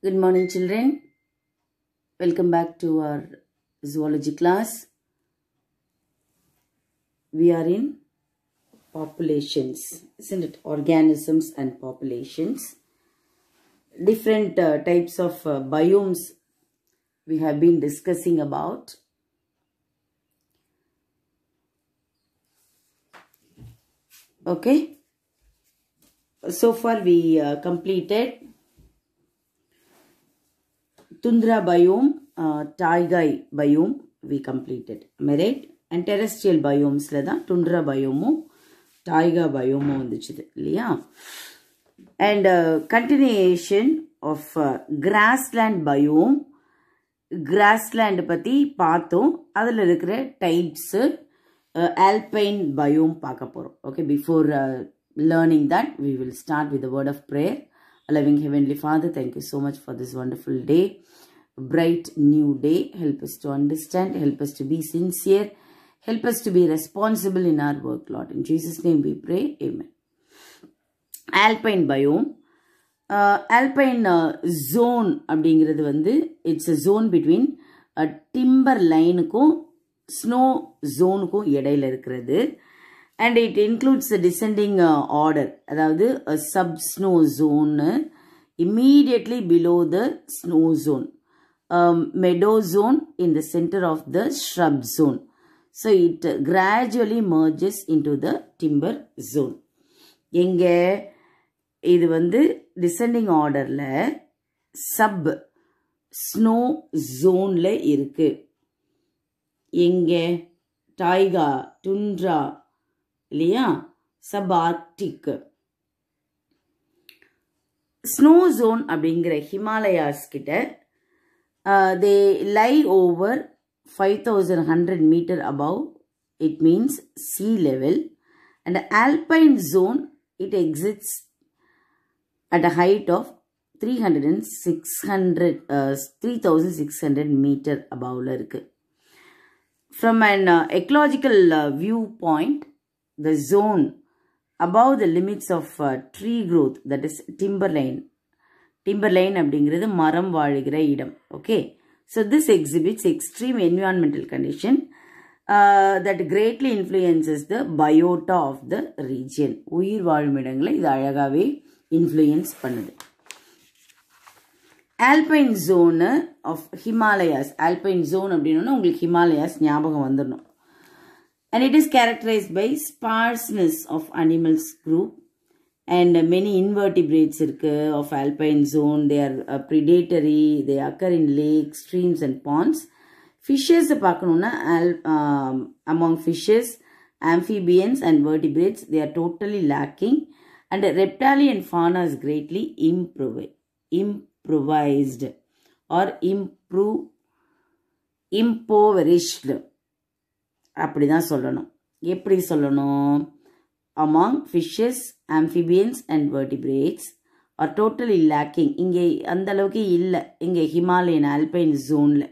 Good morning children. Welcome back to our zoology class. We are in populations, isn't it? Organisms and populations. Different uh, types of uh, biomes we have been discussing about. Okay. So far we uh, completed tundra biome, uh, Taigai biome we completed. Am I right? And terrestrial biomes தான் tundra biome, taiga biome, and uh, continuation of uh, grassland biome grassland பற்றி பார்த்தோம் அதில் இருக்கிற types alpine biome okay, before uh, learning that we will start with the word of prayer loving Heavenly Father, thank you so much for this wonderful day. bright new day. Help us to understand. Help us to be sincere. Help us to be responsible in our work, Lord. In Jesus' name we pray. Amen. Alpine biome. Alpine uh, uh, zone அப்படிங்கிறது வந்து between a uh, timber line timber snow zone ஜோனுக்கும் இடையில இருக்கிறது and it includes descending order அதாவது sub snow ஜோன்னு immediately below the snow zone meadow zone in the centre of the shrub zone so it gradually merges into the timber zone எங்கே இது வந்து descending ஆர்டரில் sub snow ஜோனில் இருக்குது எங்கே taiga tundra இல்லையா சப் ஆர்டிக் ஸ்னோ ஜோன் அப்படிங்கிற ஹிமாலயாஸ் கிட்ட they lie over five thousand hundred metre above it means sea level and alpine zone it exists at a height of three hundred and six hundred three thousand six hundred metre அபவில் இருக்குது from an ecological view point the zone above the limits of uh, tree growth that is timberline timberline அப்படிங்கிறது மரம் வாழுகிற இடம் okay so this exhibits extreme environmental condition that greatly influences the biota of the region உயிர் வாழும் இடங்களை இது அழகாகவே influence பண்ணுது alpine zone of Himalayas alpine zone அப்படின்னா உங்களுக்கு ஹிமாலயாஸ் ஞாபகம் வந்துடணும் and it is characterized by sparseness of animals group and many invertebrates of alpine zone. They are uh, predatory. They occur in lakes, streams and ponds. Fishes பார்க்கணும்னா um, among fishes, amphibians and vertebrates, they are totally lacking. And reptilian fauna is greatly improvised or improve impoverished. அப்படி தான் சொல்லணும் எப்படி சொல்லணும் among fishes amphibians and vertebrates are totally lacking இங்கே அந்த அளவுக்கு இல்லை இங்கே ஹிமாலயன் ஆல்பைன் ஜோனில்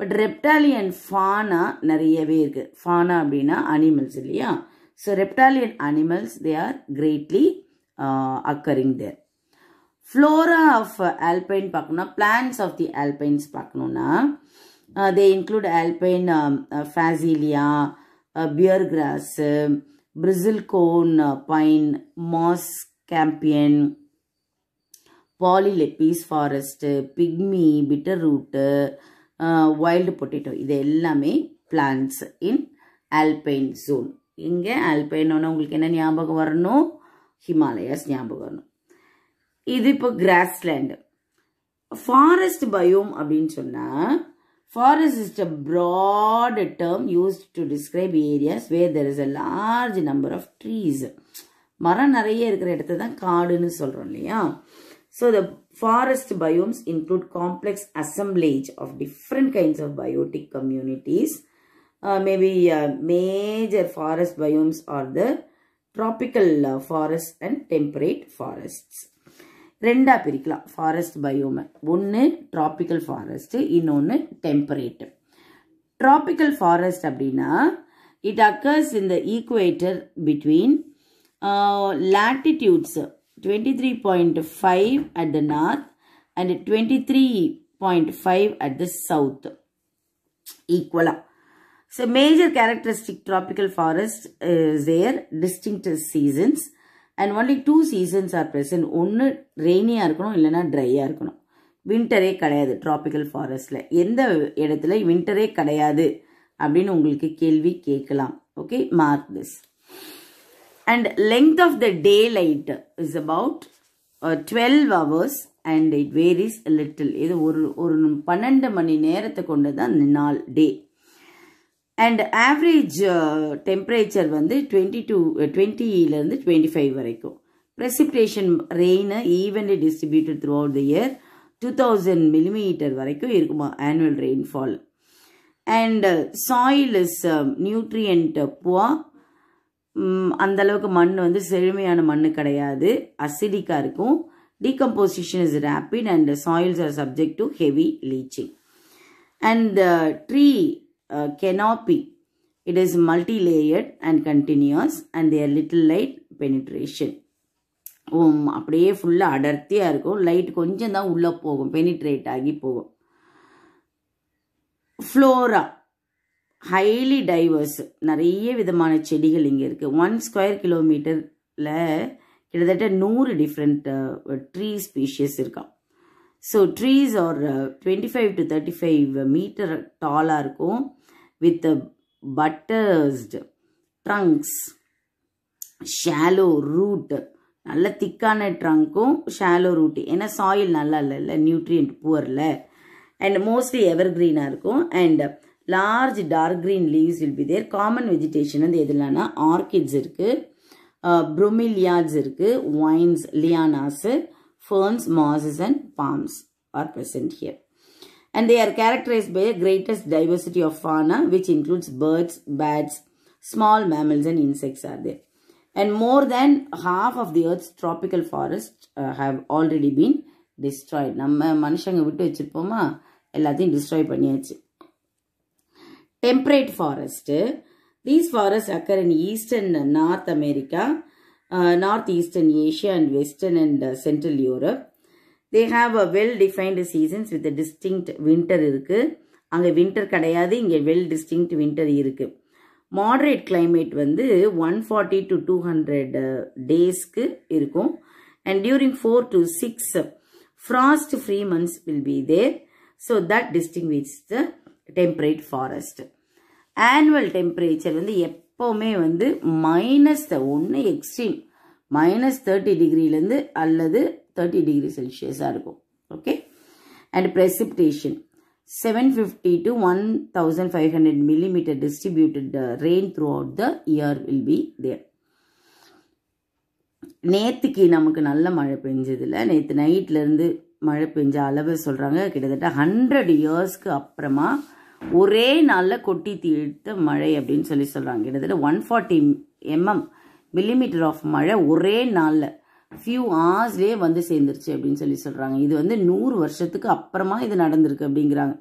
பட் ரெப்டாலியன் ஃபானா நிறையவே இருக்குது ஃபானா அப்படின்னா அனிமல்ஸ் இல்லையா so reptilian animals they are greatly occurring there flora of alpine பார்க்கணும்னா பிளான்ஸ் ஆஃப் தி ஆல்பைன்ஸ் பார்க்கணுன்னா they include alpine phacelia bear beer bristlecone pine moss campion polylepis forest pygmy root wild potato இது எல்லாமே plans இன் alpine zone இங்கே ஆல்பைனோன்னா உங்களுக்கு என்ன ஞாபகம் வரணும் Himalayas ஞாபகம் வரணும் இது இப்போ கிராஸ்லேண்டு ஃபாரஸ்ட் பயோம் அப்படின்னு சொன்னால் Forest is a broad term used to describe areas where there is a large number of trees. So the forest biomes include complex assemblage of different kinds of biotic communities. Uh, maybe uh, major forest biomes are the tropical uh, forests and temperate forests. ரெண்டாக பிரிக்கலாம் forest பயோமை ஒன்று tropical forest இன்னொன்று temperate tropical forest அப்படின்னா it occurs இந்த equator between latitudes twenty three point five at the north and twenty three point five at the south ஈக்குவலாக So major characteristic tropical forest is their distinct seasons. And only two seasons are present ஒன்று ரெய்னியாக இருக்கணும் இல்லைனா ட்ரையாக இருக்கணும் வின்டரே கிடையாது tropical ஃபாரஸ்ட்டில் எந்த இடத்துல வின்டரே கிடையாது அப்படின்னு உங்களுக்கு கேள்வி கேட்கலாம் okay mark this and length of the day light is about twelve hours and it varies little இது ஒரு ஒரு பன்னெண்டு மணி நேரத்தை கொண்டு தான் நாள் டே அண்ட் ஆவரேஜ் டெம்பரேச்சர் வந்து டுவெண்ட்டி டூ டுவெண்ட்டிலேருந்து டுவெண்ட்டி ஃபைவ் வரைக்கும் precipitation rain evenly distributed throughout the year two thousand millimetre வரைக்கும் இருக்குமா annual rainfall and soil is nutrient poor அந்த அளவுக்கு மண் வந்து செழுமையான மண் கிடையாது அசிடிக்காக இருக்கும் decomposition is rapid and soils are subject to heavy leaching and the tree uh, canopy. It is multi-layered and continuous and their little light penetration. அப்படியே ஃபுல்லாக அடர்த்தியாக இருக்கும் லைட் கொஞ்சம் தான் உள்ளே போகும் பெனிட்ரேட் ஆகி போகும் ஃப்ளோரா ஹைலி டைவர்ஸ் நிறைய விதமான செடிகள் இங்கே இருக்குது ஒன் ஸ்கொயர் கிலோமீட்டரில் கிட்டத்தட்ட நூறு டிஃப்ரெண்ட் ட்ரீ ஸ்பீஷியஸ் இருக்கான் so trees are twenty five to thirty five metre டாலாக இருக்கும் with buttered trunks shallow root நல்ல திக்கான ட்ரங்க்கும் ஷாலோ ரூட் ஏன்னா சாயில் நல்லா இல்லைல்ல நியூட்ரியன்ட் புவரில் அண்ட் மோஸ்ட்லி எவர் க்ரீனாக இருக்கும் and large dark green leaves will be there common vegetation வந்து எதுலான்னா ஆர்கிட்ஸ் இருக்குது ப்ரொமிலியாட்ஸ் இருக்குது vines lianas ferns mosses and palms are present here and they are characterized by a greatest diversity of fauna which includes birds, bats, small mammals and insects are there. And more than half of the earth's tropical forests uh, have already been destroyed. Temperate மனுஷங்க These forests occur in eastern North America, uh, northeastern Asia and western and uh, central Europe. They have a well defined seasons with distinct winter இருக்குது அங்கே winter கிடையாது இங்கே well distinct winter இருக்குது moderate climate வந்து one forty to two hundred டேஸ்க்கு இருக்கும் and during four to six frost free months will be there so that distinguish the temperate forest annual temperature வந்து எப்போவுமே வந்து மைனஸ் த ஒன்று எக்ஸ்ட்ரீம் மைனஸ் தேர்ட்டி டிகிரிலேருந்து அல்லது thirty degree செல்சியஸாக இருக்கும் okay and precipitation seven fifty to one thousand five hundred millimetre distributed rain throughout the year will be there நேற்றுக்கு நமக்கு நல்ல மழை பெஞ்சதில்ல நேற்று நைட்லேருந்து மழை பெஞ்ச அளவு சொல்கிறாங்க கிட்டத்தட்ட ஹண்ட்ரட் இயர்ஸ்க்கு அப்புறமா ஒரே நாளில் கொட்டி தீர்த்த மழை அப்படின்னு சொல்லி சொல்கிறாங்க கிட்டத்தட்ட one forty MM millimetre of மழை ஒரே நாளில் ஃபியூ ஹார்ஸ்லேயே வந்து சேர்ந்துருச்சு அப்படின்னு சொல்லி சொல்கிறாங்க இது வந்து நூறு வருஷத்துக்கு அப்புறமா இது நடந்திருக்கு அப்படிங்கிறாங்க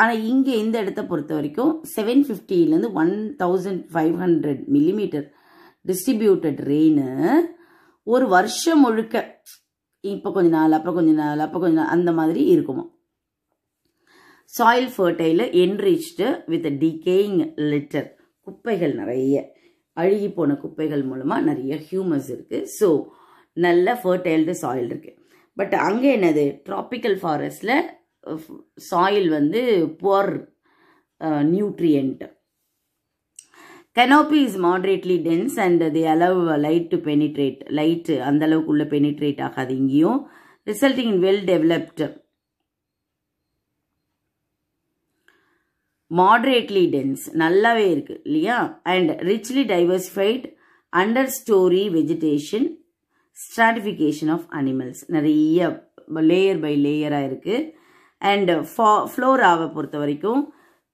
ஆனால் இங்கே இந்த இடத்த பொறுத்த வரைக்கும் செவன் ஃபிஃப்டிலேருந்து one thousand five hundred millimetre distributed rain ஒரு வருஷம் முழுக்க இப்போ கொஞ்ச நாள் அப்புறம் கொஞ்ச நாள் அப்புறம் கொஞ்ச நாள் அந்த மாதிரி இருக்குமா soil fertile enriched with decaying litter குப்பைகள் நிறைய அழுகி போன குப்பைகள் மூலமாக நிறைய ஹியூமஸ் இருக்குது ஸோ நல்ல ஃபர்டைல்டு சாயில் இருக்குது பட் அங்கே என்னது ட்ராபிக்கல் ஃபாரஸ்டில் சாயில் வந்து poor nutrient canopy is moderately dense and the அளவு லைட் டு பெனிட்ரேட் லைட்டு அந்த பெனிட்ரேட் ஆகாது இங்கேயும் resulting in well developed moderately dense நல்லாவே இருக்குது இல்லையா and richly diversified understory vegetation stratification of animals நிறைய லேயர் பை லேயராக இருக்குது அண்ட் ஃபா ஃப்ளோராவை பொறுத்த வரைக்கும்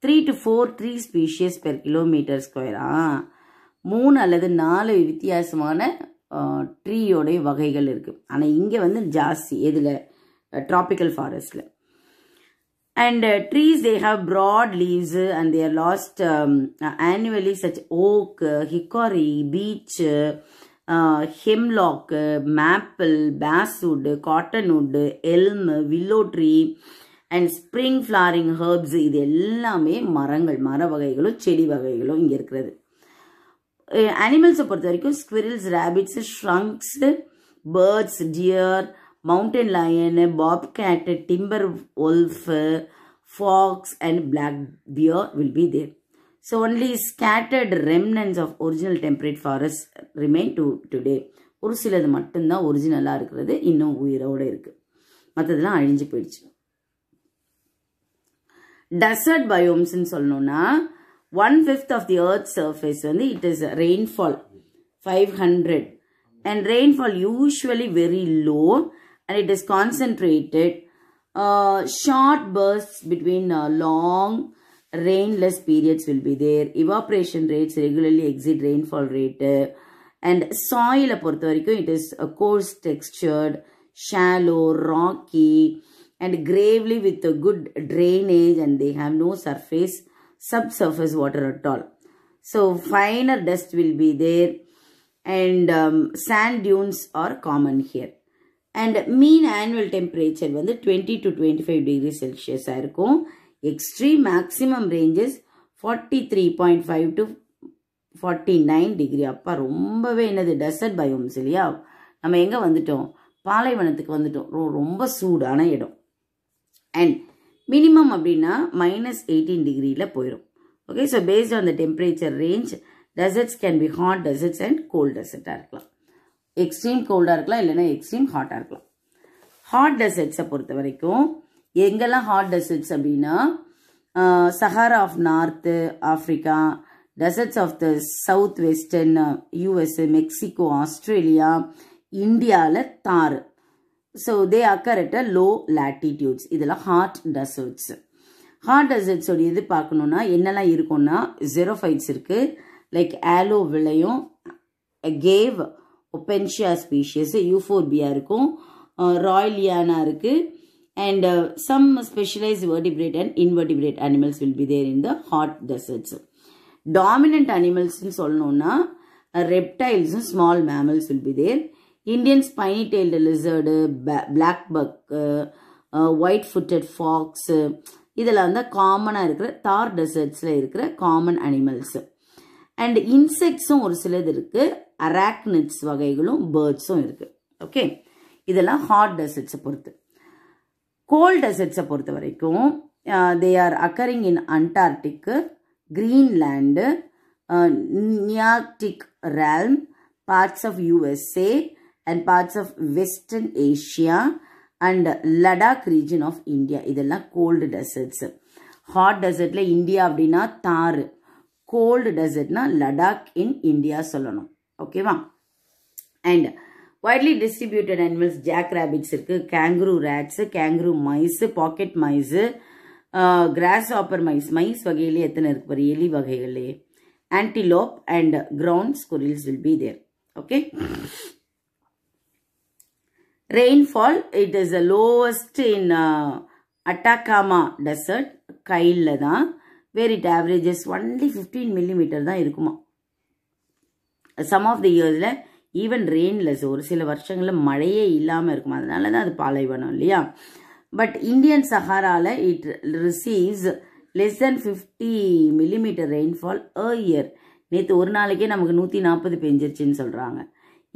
three to four three species per kilometre ஸ்கொயரா மூணு அல்லது நாலு வித்தியாசமான ட்ரீயோடைய வகைகள் இருக்குது ஆனால் இங்கே வந்து ஜாஸ்தி எதில் ட்ராபிக்கல் ஃபாரஸ்டில் and trees they have broad leaves and they're lost annually such oak hickory beech hemlock maple basswood cottonwood elm willow tree and spring flowering herbs இது எல்லாமே மரங்கள் மர வகைகளும் செடி வகைகளும் இங்கே இருக்கிறது அனிமல்ஸை பொறுத்த வரைக்கும் squirrels rabbits skunks birds deer mountain lion bobcat timber wolf fox and black bear will be there So only scattered remnants of original temperate forests remain to today. ஒரு சிலது மட்டும்தான் ஒரிஜினலாக இருக்கிறது இன்னும் உயிரோட இருக்குது மற்றதெல்லாம் அழிஞ்சு போயிடுச்சு டெசர்ட் பயோம்ஸ் சொல்லணும்னா one fifth of the earth surface வந்து it is rainfall five hundred and rainfall usually very low and it is concentrated short bursts between long rainless periods will be there. Evaporation rates regularly exceed rainfall rate. And soil பொறுத்த வரைக்கும் it is a coarse textured, shallow, rocky and gravely with a good drainage and they have no surface, subsurface water at all. So finer dust will be there and um, sand dunes are common here. And mean annual temperature the 20 to 25 degrees Celsius இருக்கும். extreme maximum ranges 43.5 to 49 degree அப்பா ரொம்பவே என்னது desert biomes இல்லையா நம்ம எங்கே வந்துட்டோம் பாலைவனத்துக்கு வந்துட்டோம் ரொம்ப சூடான இடம் அண்ட் மினிமம் அப்படின்னா மைனஸ் எயிட்டீன் டிகிரியில் போயிடும் okay so based on the temperature range deserts can be hot deserts and cold டெசர்ட்டாக இருக்கலாம் எக்ஸ்ட்ரீம் கோல்டாக இருக்கலாம் இல்லைன்னா எக்ஸ்ட்ரீம் ஹாட்டாக இருக்கலாம் ஹாட் deserts பொறுத்த வரைக்கும் எங்கெல்லாம் ஹாட் டெசர்ட்ஸ் அப்படின்னா Sahara of North Africa deserts of the south western US Mexico Australia இந்தியாவில் Thar so they occur at a low latitudes இதெல்லாம் ஹாட் டெசர்ட்ஸ் ஹாட் டெசர்ட்ஸோட இது பார்க்கணுன்னா என்னெல்லாம் இருக்கும்னா ஜெரோஃபைட்ஸ் இருக்குது லைக் ஆலோ விளையும் கேவ் ஒப்பென்ஷியா ஸ்பீஷியஸ் யூஃபோர்பியா இருக்கும் யானா இருக்குது and uh, some specialized vertebrate and invertebrate animals will be there in the hot deserts. Dominant animals in Solnona, reptiles and small mammals will be there. Indian spiny tailed lizard, black buck, uh, uh, white footed fox, இதெல்லாம் தான் காமனாக இருக்கிற தார் டெசர்ட்ஸில் இருக்கிற common animals and இன்செக்ட்ஸும் ஒரு சிலது இருக்குது அராக்னிட்ஸ் வகைகளும் பேர்ட்ஸும் இருக்குது ஓகே இதெல்லாம் ஹாட் டெசர்ட்ஸை பொறுத்து கோல்ட் அசட்ஸை பொறுத்த வரைக்கும் they are occurring in Antarctic Greenland Nearctic realm parts of USA and parts of western Asia and Ladakh region of India இதெல்லாம் கோல்டு டெசர்ட்ஸ் ஹாட் டெசர்ட்ல இந்தியா அப்படின்னா தாறு கோல்டு டெசர்ட்னா லடாக் இன் இந்தியா சொல்லணும் ஓகேவா and widely distributed animals jack rabbits இருக்குது kangaroo rats kangaroo mice pocket mice grasshopper mice mice வகையிலே எத்தனை இருக்கு பாரு எலி வகைகளே antelope and ground squirrels will be there okay rainfall it is the lowest in Atacama desert கையில் தான் where it averages only fifteen millimetre தான் இருக்குமா சம் ஆஃப் த இயர்ஸில் ஈவன் ரெயின்லெஸ் ஒரு சில வருஷங்களில் மழையே இல்லாமல் இருக்கும் அதனால தான் அது பாலைவனம் இல்லையா பட் இந்தியன் சஹாராவில் it receives less than fifty millimetre rainfall a year நேற்று ஒரு நாளைக்கே நமக்கு நூற்றி நாற்பது பெஞ்சிருச்சுன்னு சொல்கிறாங்க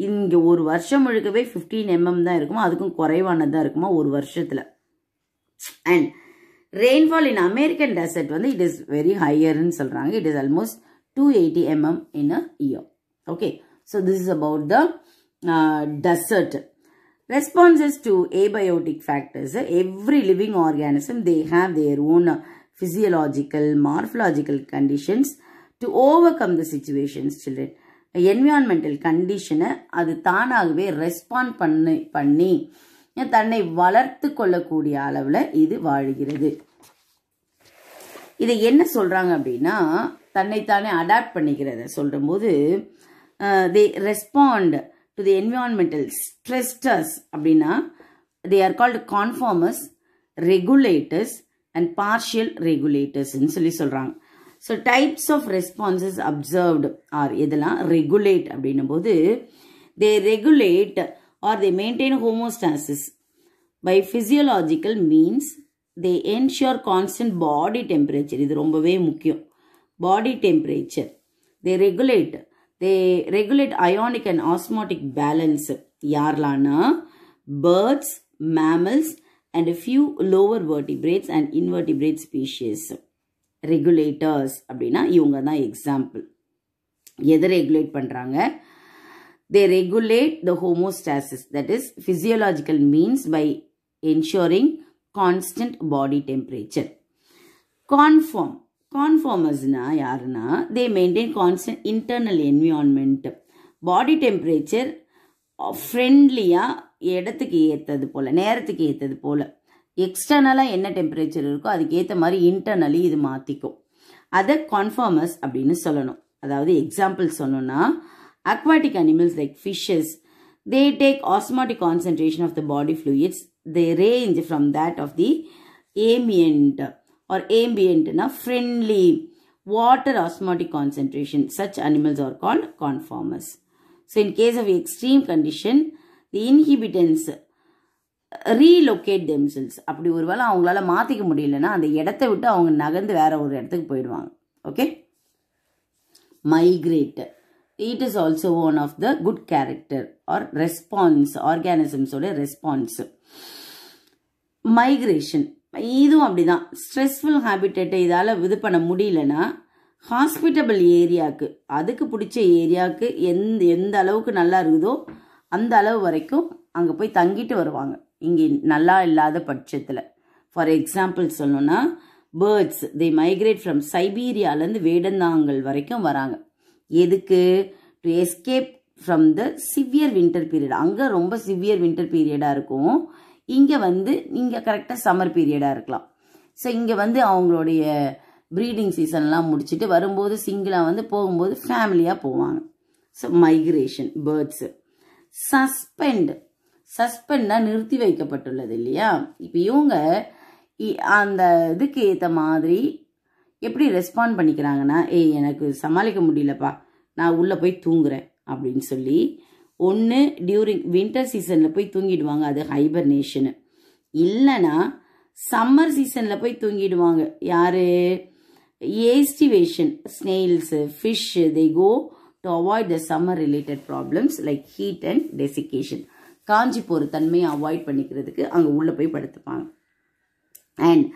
இங்கே ஒரு வருஷம் முழுக்கவே ஃபிஃப்டீன் எம்எம் mm தான் இருக்குமா அதுக்கும் குறைவானதாக இருக்குமா ஒரு வருஷத்தில் and rainfall in American desert வந்து இட் இஸ் வெரி ஹையர்ன்னு சொல்கிறாங்க it is almost two eighty MM in a year okay So this is about the uh, desert. Responses to abiotic factors. Every living organism, they have their own physiological, morphological conditions to overcome the situations, children. Environmental condition, அது தானாகவே respond பண்ணி பண்ணி தன்னை வளர்த்து கொள்ளக்கூடிய அலவில இது வாழுகிறது இது என்ன சொல்ராங்க அப்படினா, தன்னை தானை adapt பண்ணிகிறது. பண்ணிக்கிறத போது, Uh, they respond to the environmental stressors abina they are called conformers regulators and partial regulators in சொல்லி சொல்றாங்க so types of responses observed are எதெல்லாம் regulate அப்படினும்போது they regulate or they maintain homeostasis by physiological means they ensure constant body temperature இது ரொம்பவே முக்கியம் body temperature they regulate They regulate ionic and osmotic balance. Yarlana, birds, mammals and a few lower vertebrates and invertebrate species. Regulators அப்படின்னா இவங்க தான் example எதை regulate பண்ணுறாங்க they regulate the homeostasis that is physiological means by ensuring constant body temperature conform கான்ஃபார்மர்ஸ்னால் யாருன்னா they maintain constant internal environment body temperature ஃப்ரெண்ட்லியாக இடத்துக்கு ஏற்றது போல் நேரத்துக்கு ஏற்றது போல் எக்ஸ்டர்னலாக என்ன டெம்பரேச்சர் இருக்கோ அதுக்கேற்ற மாதிரி இன்டர்னலி இது மாற்றிக்கும் அதை கான்ஃபார்மர்ஸ் அப்படின்னு சொல்லணும் அதாவது எக்ஸாம்பிள் சொல்லணுன்னா aquatic animals like fishes they take osmotic concentration of the body fluids they range from that of the ambient or ambientனா friendly water osmotic concentration such animals are called conformers so in case of extreme condition the inhibitants relocate uh, themselves அப்படி ஒருவேளை அவங்களால மாற்றிக்க முடியலன்னா அந்த இடத்த விட்டு அவங்க நகர்ந்து வேற ஒரு இடத்துக்கு போயிடுவாங்க okay migrate it is also one of the good character or response ஆர்கானிசம்ஸோட ரெஸ்பான்ஸ் மைக்ரேஷன் இதுவும் அப்படி தான் ஸ்ட்ரெஸ்ஃபுல் ஹேபிட்டேட்டை இதால் இது பண்ண முடியலன்னா ஹாஸ்பிட்டபிள் ஏரியாவுக்கு அதுக்கு பிடிச்ச ஏரியாவுக்கு எந்த எந்த அளவுக்கு நல்லா இருக்குதோ அந்த அளவு வரைக்கும் அங்கே போய் தங்கிட்டு வருவாங்க இங்கே நல்லா இல்லாத பட்சத்தில் ஃபார் எக்ஸாம்பிள் சொல்லணும்னா பேர்ட்ஸ் தி மைக்ரேட் ஃப்ரம் சைபீரியாலேருந்து வேடந்தாங்கல் வரைக்கும் வராங்க எதுக்கு to escape from the severe winter period அங்கே ரொம்ப சிவியர் வின்டர் பீரியடாக இருக்கும் இங்கே வந்து நீங்கள் கரெக்டாக சம்மர் பீரியடாக இருக்கலாம் ஸோ இங்கே வந்து அவங்களுடைய ப்ரீடிங் சீசன்லாம் முடிச்சுட்டு வரும்போது சிங்கிளாக வந்து போகும்போது ஃபேமிலியாக போவாங்க ஸோ மைக்ரேஷன் பேர்ட்ஸு சஸ்பெண்ட் சஸ்பெண்ட்னா நிறுத்தி வைக்கப்பட்டுள்ளது இல்லையா இப்போ இவங்க அந்த இதுக்கு ஏற்ற மாதிரி எப்படி ரெஸ்பாண்ட் பண்ணிக்கிறாங்கன்னா ஏய் எனக்கு சமாளிக்க முடியலப்பா நான் உள்ளே போய் தூங்குறேன் அப்படின்னு சொல்லி ஒன்று டியூரிங் வின்டர் சீசனில் போய் தூங்கிடுவாங்க அது ஹைபர்னேஷனு இல்லைனா சம்மர் சீசனில் போய் தூங்கிடுவாங்க யார் aestivation snails fish they go to avoid the summer related problems like heat and desiccation காஞ்சி போகிற தன்மையை அவாய்ட் பண்ணிக்கிறதுக்கு அங்கே உள்ளே போய் படுத்துப்பாங்க and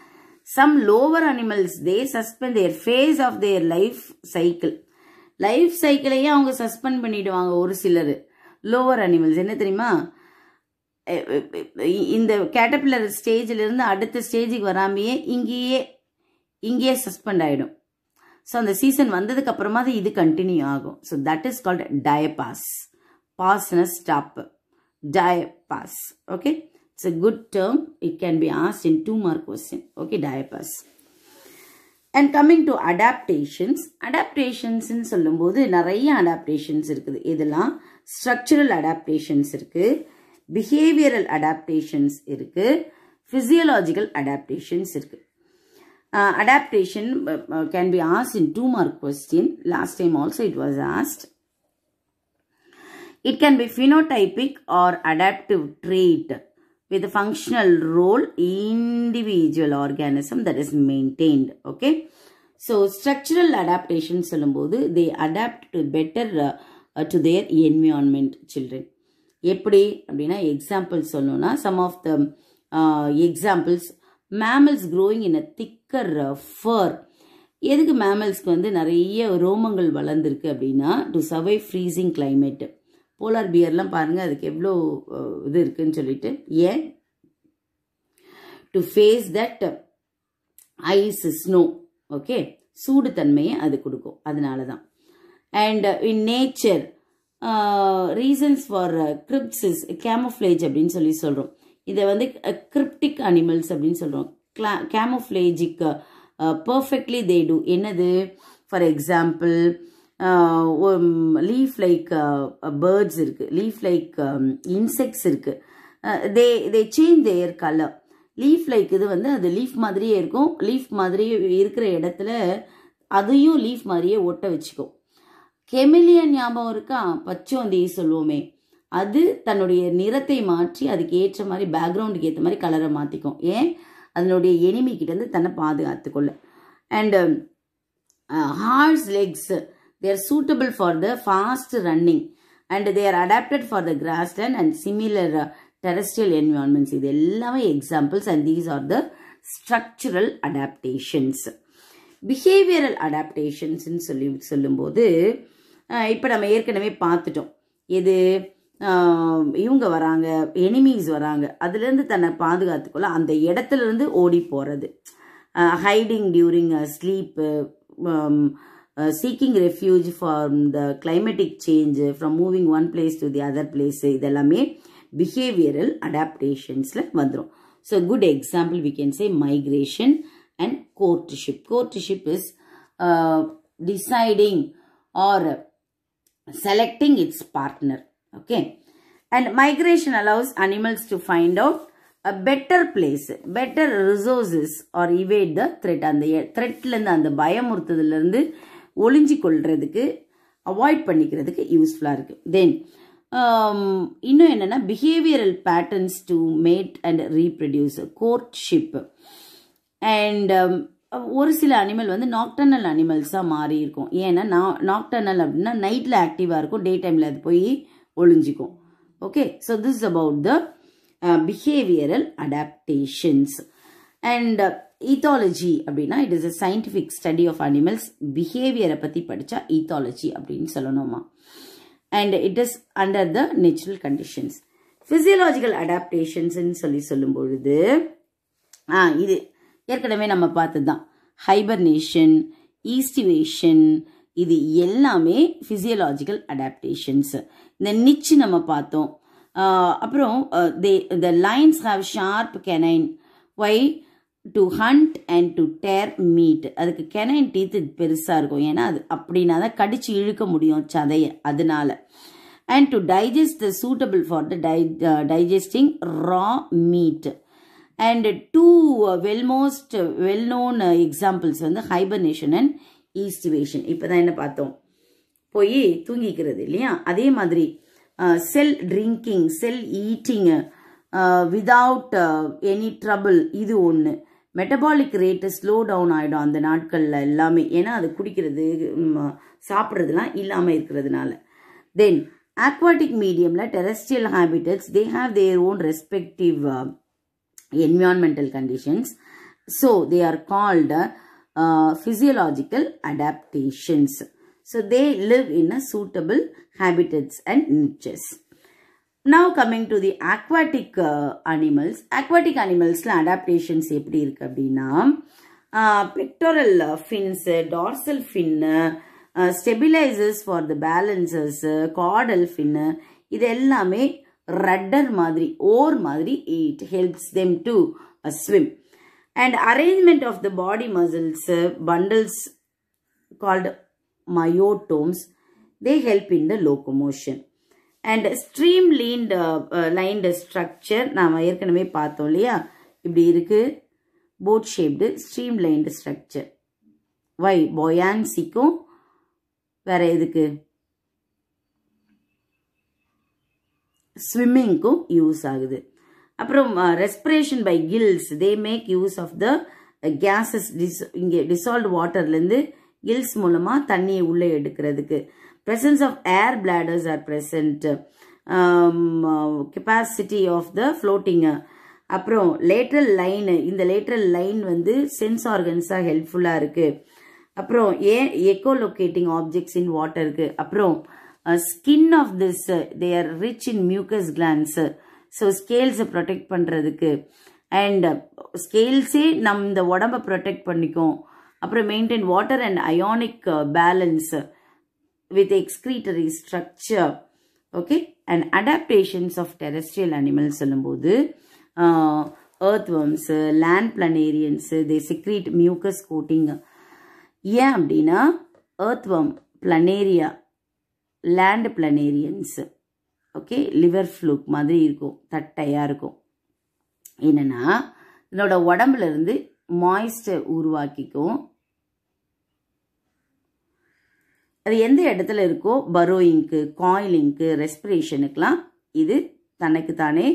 some lower animals they suspend their phase of their life cycle life சைக்கிளையே அவங்க சஸ்பெண்ட் பண்ணிடுவாங்க ஒரு சிலர் லோவர் அனிமல்ஸ் என்ன தெரியுமா இந்த கேட்டபில்லர் ஸ்டேஜிலிருந்து அடுத்த ஸ்டேஜுக்கு வராமையே இங்கேயே இங்கேயே சஸ்பெண்ட் ஆகிடும் ஸோ அந்த சீசன் வந்ததுக்கு அப்புறமா தான் இது கண்டினியூ ஆகும் so that is called diapause பாஸ்ன stop diapause okay it's a good term it can be asked in two mark question okay diapause and coming to adaptations அடாப்டேஷன்ஸ்ன்னு சொல்லும்போது நிறைய அடாப்டேஷன்ஸ் இருக்குது இதெல்லாம் structural adaptations irukku behavioral adaptations irukku physiological adaptations irukku uh, adaptation uh, uh, can be asked in two more question last time also it was asked it can be phenotypic or adaptive trait with functional role in individual organism that is maintained okay so structural adaptation they adapt to better to their environment children எப்படி அப்படின்னா examples சொல்லணும்னா some of the examples mammals growing in a thicker fur எதுக்கு மேமல்ஸ்க்கு வந்து நிறைய ரோமங்கள் வளர்ந்துருக்கு அப்படின்னா to survive freezing climate polar பியர்லாம் பாருங்கள் அதுக்கு எவ்வளோ uh, இது இருக்குன்னு சொல்லிட்டு ஏன் to face that ice snow okay சூடு தன்மையை அது கொடுக்கும் அதனால தான் and in nature reasons for crypsis camouflage அப்படின்னு சொல்லி சொல்கிறோம் இதை வந்து கிரிப்டிக் uh, அனிமல்ஸ் அப்படின்னு சொல்கிறோம் கிளா கேமோஃப்ளேஜிக் பர்ஃபெக்ட்லி தே டூ என்னது for example leaf like birds இருக்குது லீஃப் லைக் இன்செக்ட்ஸ் இருக்குது they they change their colour leaf like இது வந்து அது லீஃப் மாதிரியே இருக்கும் லீஃப் மாதிரியே இருக்கிற இடத்துல அதையும் லீஃப் மாதிரியே ஒட்ட வச்சுக்கும் கெமிலியன் ஞாபகம் இருக்கா பச்சோந்தி சொல்லுவோமே அது தன்னுடைய நிறத்தை மாற்றி அதுக்கு ஏற்ற மாதிரி பேக்ரவுண்டுக்கு ஏற்ற மாதிரி கலரை மாற்றிக்கும் ஏன் அதனுடைய எனிமிக்கிட்டேருந்து தன்னை கொள்ள and horse legs they're suitable for the fast running and they're adapted for the grassland and similar terrestrial environments இது எல்லாமே examples and these are the structural adaptations behavioural அடாப்டேஷன்ஸ்ன்னு சொல்லி சொல்லும்போது இப்போ நம்ம ஏற்கனவே பார்த்துட்டோம் எது இவங்க வராங்க எனிமீஸ் வராங்க அதுலேருந்து தன்னை பாதுகாத்துக்கொள்ள அந்த இடத்துலேருந்து ஓடி போகிறது hiding during sleep seeking refuge for the climatic change from moving one place to the other place இதெல்லாமே பிஹேவியரல் அடாப்டேஷன்ஸில் வந்துடும் so good example we can say migration and courtship courtship is deciding or selecting its partner. Okay. And migration allows animals to find out a better place, better resources or evade the threat. And the the threat, அந்த threatலேருந்து அந்த பயமுறுத்ததுலேருந்து ஒளிஞ்சி கொள்றதுக்கு avoid பண்ணிக்கிறதுக்கு யூஸ்ஃபுல்லாக இருக்குது தென் இன்னும் என்னென்னா behavioural patterns to mate and courtship. And, um, ஒரு சில அனிமல் வந்து நாக்டர்னல் அனிமல்ஸாக மாறி இருக்கும் ஏன்னா நான் நாக்டர்னல் அப்படின்னா நைட்டில் ஆக்டிவாக இருக்கும் டே டைமில் அது போய் ஒழிஞ்சிக்கும் okay so this about the behavioural adaptations and ethology அப்படின்னா it is a scientific study of animals பிஹேவியரை பற்றி படித்தா ஈத்தாலஜி அப்படின்னு சொல்லணுமா and it is under the natural conditions physiological அடாப்டேஷன்ஸ்ன்னு சொல்லி சொல்லும் பொழுது இது ஏற்கனவே நம்ம பார்த்தது தான் ஹைபர்னேஷன் ஈஸ்டிவேஷன் இது எல்லாமே ஃபிசியலாஜிக்கல் அடாப்டேஷன்ஸ் இந்த நிச்சு நம்ம பார்த்தோம் அப்புறம் they the lions have sharp canine why to hunt and to tear meat அதுக்கு கெனைன் டீத் பெருசாக இருக்கும் ஏன்னா அது அப்படின்னா தான் கடிச்சு இழுக்க முடியும் சதையை அதனால and to digest the suitable for the டை digesting raw meat and do well most well known examples வந்து ஹைபர்னேஷன் அண்ட் ஈஸ்டிவேஷன் இப்போ தான் என்ன பார்த்தோம் போய் தூங்கிக்கிறது இல்லையா அதே மாதிரி செல் ட்ரிங்கிங் செல் ஈட்டிங்கு விதவுட் எனி ட்ரபிள் இது ஒன்று மெட்டபாலிக் ரேட்டு ஸ்லோ டவுன் ஆகிடும் அந்த நாட்களில் எல்லாமே ஏன்னா அது குடிக்கிறது சாப்பிட்றதுலாம் இல்லாமல் இருக்கிறதுனால தென் ஆக்வாட்டிக் மீடியமில் terrestrial habits they have their own respective environmental conditions. So, they are called uh, physiological adaptations. So, they live in a suitable habitats and niches. Now, coming to the aquatic uh, animals. Aquatic animals' adaptations எப்படி இருக்கு அப்படின்னா pectoral uh, fins, dorsal fin, uh, stabilizers for the balances, uh, caudal fin, இது ரட்டர் மாதிரி oar மாதிரி it helps them to swim and arrangement of the body muscles bundles called myotomes they help in the locomotion and streamlined structure நாம் ஏற்கனவே பார்த்தோம் இல்லையா இப்படி இருக்குது boat shaped streamlined structure why பொயான்சிக்கும் வேறு எதுக்கு ஸ்விம்மிங்க்கும் யூஸ் ஆகுது அப்புறம் respiration by gills they make use of the gases டிஸ் இங்கே டிசால்வ் வாட்டர்லேருந்து கில்ஸ் மூலமாக தண்ணியை உள்ளே எடுக்கிறதுக்கு presence of air bladders are present capacity of the floating அப்புறம் லேட்ரல் லைனு இந்த லேட்ரல் லைன் வந்து சென்ஸ் ஆர்கன்ஸாக ஹெல்ப்ஃபுல்லாக இருக்குது அப்புறம் a echo locating objects in வாட்டருக்கு அப்புறம் skin of this they are rich in mucus glands so ஸ்கேல்ஸை ப்ரொடெக்ட் பண்ணுறதுக்கு அண்ட் ஸ்கேல்ஸே நம் இந்த உடம்பை ப்ரொடெக்ட் பண்ணிக்கும் அப்புறம் maintain water and ionic balance with excretory structure okay and adaptations of terrestrial animals சொல்லும்போது worms land planarians they secrete mucus coating ஏன் அப்படின்னா ஏர்த் வம் planaria land planarians okay liver fluke மாதிரி இருக்கும் தட்டையாக இருக்கும் என்னென்னா இதனோட உடம்புல இருந்து மாய்ஸ்டர் உருவாக்கிக்கும் அது எந்த இடத்துல இருக்கோ பரோயிங்க்கு காயிலிங்க்கு ரெஸ்பிரேஷனுக்கெலாம் இது தனக்கு தானே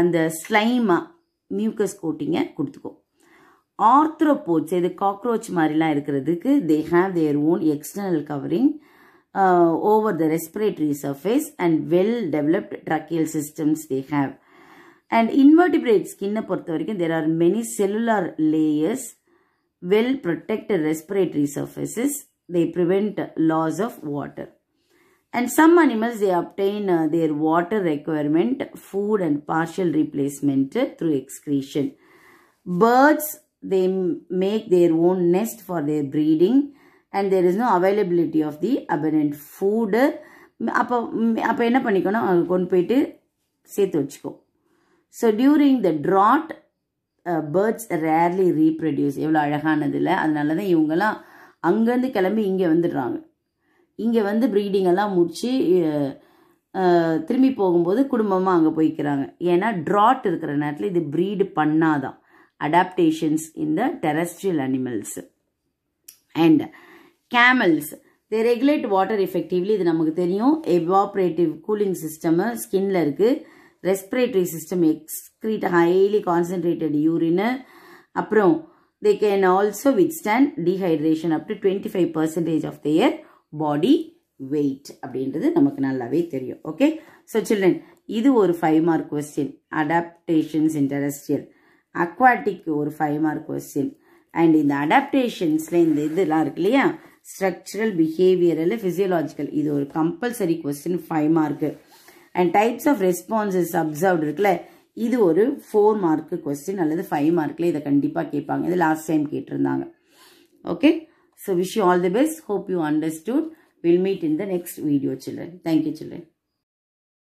அந்த ஸ்லைமாக மியூக்கஸ் கோட்டிங்கை கொடுத்துக்கும் ஆர்த்ரோபோட்ஸ் இது காக்ரோச் மாதிரிலாம் இருக்கிறதுக்கு they have their own external covering uh, over the respiratory surface and well-developed tracheal systems they have. And invertebrate skin பொறுத்த there are many cellular layers, well-protected respiratory surfaces. They prevent loss of water. And some animals, they obtain uh, their water requirement, food and partial replacement uh, through excretion. Birds, they make their own nest for their breeding and there is no availability of the abundant food அப்போ அப்போ என்ன பண்ணிக்கணும் அங்கே கொண்டு போயிட்டு சேர்த்து வச்சுக்கோ so during the drought birds rarely reproduce எவ்வளோ அழகானது இல்லை அதனால தான் இவங்கெல்லாம் அங்கேருந்து கிளம்பி இங்கே வந்துடுறாங்க இங்கே வந்து ப்ரீடிங்கெல்லாம் முடித்து திரும்பி போகும்போது குடும்பமாக அங்கே போய்க்கிறாங்க ஏன்னா ட்ராட் இருக்கிற நேரத்தில் இது ப்ரீடு பண்ணாதான் adaptations in the terrestrial animals and camels they regulate water effectively இது நமக்கு தெரியும் எவாப்ரேட்டிவ் கூலிங் சிஸ்டம் ஸ்கின்ல இருக்கு respiratory system excrete highly concentrated urine அப்புறம் they can also withstand dehydration up to twenty five percentage of their body weight அப்படின்றது நமக்கு நல்லாவே தெரியும் ஓகே ஸோ சில்ட்ரன் இது ஒரு five mark question adaptations in terrestrial aquatic ஒரு ஃபைவ் மார்க் கொஸ்டின் அண்ட் இந்த அடாப்டேஷன்ஸில் இந்த இதெல்லாம் இருக்கு இல்லையா ஸ்ட்ரக்சரல் பிஹேவியரல் ஃபிசியலாஜிக்கல் இது ஒரு compulsory question five mark and types of responses observed இருக்குல்ல இது ஒரு ஃபோர் மார்க்கு கொஸ்டின் அல்லது ஃபைவ் மார்க்கில் இதை கண்டிப்பாக கேட்பாங்க இது லாஸ்ட் டைம் கேட்டிருந்தாங்க okay so wish you all the best hope you understood will meet in the next video children thank you children